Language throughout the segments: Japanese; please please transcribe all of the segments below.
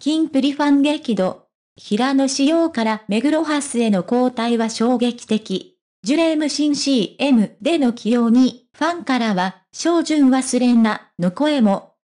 キンプリファン激怒。平野紫耀から目黒ハスへの交代は衝撃的。ジュレーム新 CM での起用に、ファンからは、照準忘れんな、の声も。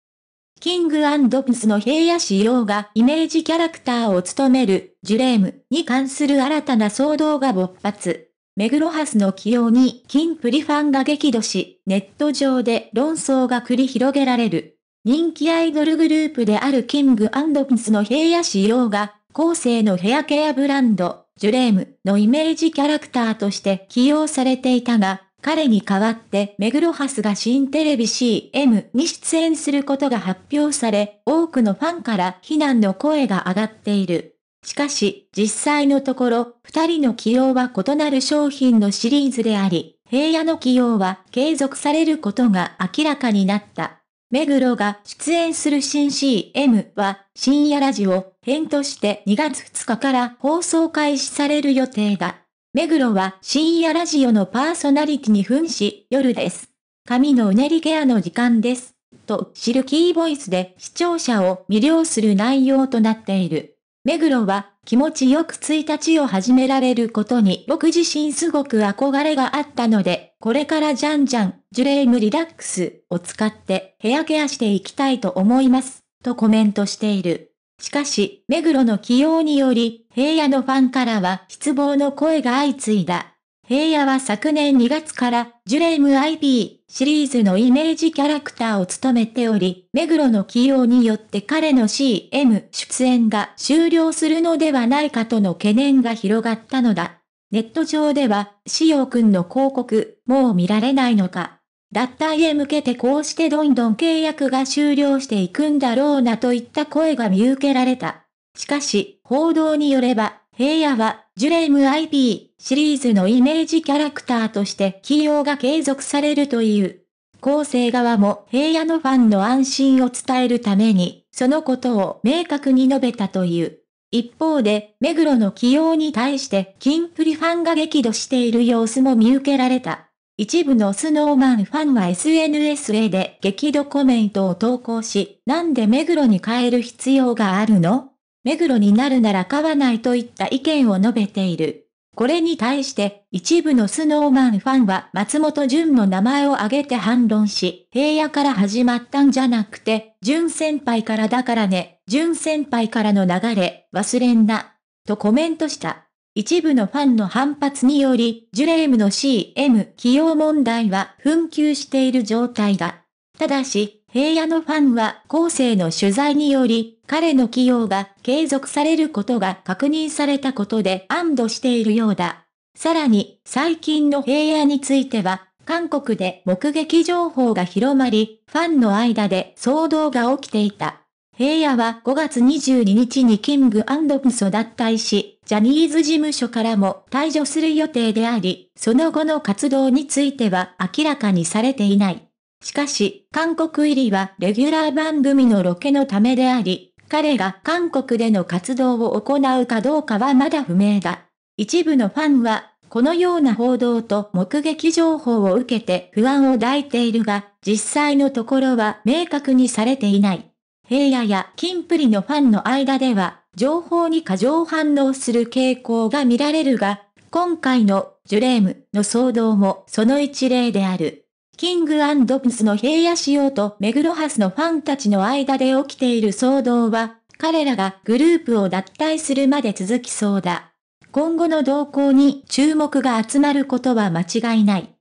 キングプスの平野紫耀がイメージキャラクターを務める、ジュレームに関する新たな騒動が勃発。メグロハスの起用に、キンプリファンが激怒し、ネット上で論争が繰り広げられる。人気アイドルグループであるキングピンスの平野仕様が、後世のヘアケアブランド、ジュレームのイメージキャラクターとして起用されていたが、彼に代わってメグロハスが新テレビ CM に出演することが発表され、多くのファンから非難の声が上がっている。しかし、実際のところ、二人の起用は異なる商品のシリーズであり、平野の起用は継続されることが明らかになった。目黒が出演する新 CM は深夜ラジオ編として2月2日から放送開始される予定だ。目黒は深夜ラジオのパーソナリティに扮し夜です。髪のうねりケアの時間です。と知るキーボイスで視聴者を魅了する内容となっている。目黒は気持ちよく1日を始められることに僕自身すごく憧れがあったので、これからじゃんじゃんジュレイムリラックスを使ってヘアケアしていきたいと思います、とコメントしている。しかし、目黒の起用により、平野のファンからは失望の声が相次いだ。平野は昨年2月から、ジュレイム IP シリーズのイメージキャラクターを務めており、目黒の起用によって彼の CM 出演が終了するのではないかとの懸念が広がったのだ。ネット上では、潮おくんの広告、もう見られないのか、脱退へ向けてこうしてどんどん契約が終了していくんだろうなといった声が見受けられた。しかし、報道によれば、平野は、ジュレイム IP シリーズのイメージキャラクターとして起用が継続されるという。後世側も平野のファンの安心を伝えるために、そのことを明確に述べたという。一方で、目黒の起用に対して、キンプリファンが激怒している様子も見受けられた。一部のスノーマンファンは SNS で激怒コメントを投稿し、なんで目黒に変える必要があるの目黒になるなら買わないといった意見を述べている。これに対して一部のスノーマンファンは松本潤の名前を挙げて反論し、平野から始まったんじゃなくて、潤先輩からだからね、潤先輩からの流れ、忘れんな、とコメントした。一部のファンの反発により、ジュレームの CM 起用問題は紛糾している状態だ。ただし、平野のファンは後世の取材により、彼の起用が継続されることが確認されたことで安堵しているようだ。さらに、最近の平野については、韓国で目撃情報が広まり、ファンの間で騒動が起きていた。平野は5月22日にキングアンドプソ脱退し、ジャニーズ事務所からも退場する予定であり、その後の活動については明らかにされていない。しかし、韓国入りはレギュラー番組のロケのためであり、彼が韓国での活動を行うかどうかはまだ不明だ。一部のファンは、このような報道と目撃情報を受けて不安を抱いているが、実際のところは明確にされていない。平野やキンプリのファンの間では、情報に過剰反応する傾向が見られるが、今回のジュレームの騒動もその一例である。キングプスの平野仕様とメグロハスのファンたちの間で起きている騒動は、彼らがグループを脱退するまで続きそうだ。今後の動向に注目が集まることは間違いない。